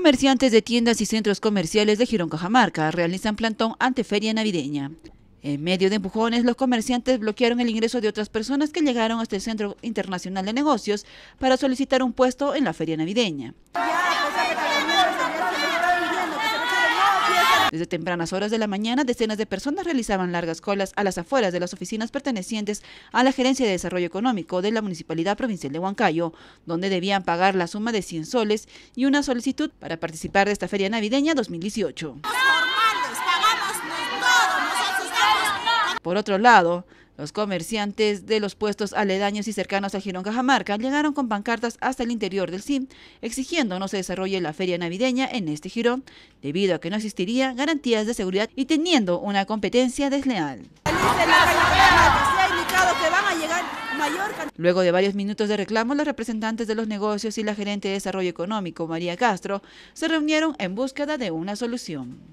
Comerciantes de tiendas y centros comerciales de Girón Cajamarca realizan plantón ante feria navideña. En medio de empujones, los comerciantes bloquearon el ingreso de otras personas que llegaron hasta el Centro Internacional de Negocios para solicitar un puesto en la feria navideña. Desde tempranas horas de la mañana, decenas de personas realizaban largas colas a las afueras de las oficinas pertenecientes a la Gerencia de Desarrollo Económico de la Municipalidad Provincial de Huancayo, donde debían pagar la suma de 100 soles y una solicitud para participar de esta Feria Navideña 2018. Por otro lado, los comerciantes de los puestos aledaños y cercanos al Girón Cajamarca llegaron con pancartas hasta el interior del CIM, exigiendo no se desarrolle la feria navideña en este girón, debido a que no existiría garantías de seguridad y teniendo una competencia desleal. Luego de varios minutos de reclamo, los representantes de los negocios y la gerente de desarrollo económico, María Castro, se reunieron en búsqueda de una solución.